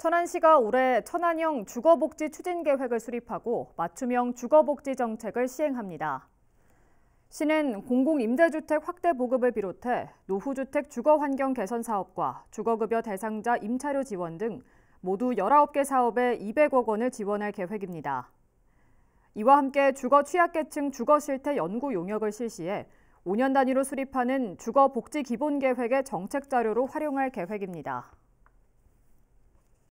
천안시가 올해 천안형 주거복지 추진 계획을 수립하고 맞춤형 주거복지 정책을 시행합니다. 시는 공공임대주택 확대 보급을 비롯해 노후주택 주거환경 개선 사업과 주거급여 대상자 임차료 지원 등 모두 19개 사업에 200억 원을 지원할 계획입니다. 이와 함께 주거 취약계층 주거 실태 연구 용역을 실시해 5년 단위로 수립하는 주거복지기본계획의 정책 자료로 활용할 계획입니다.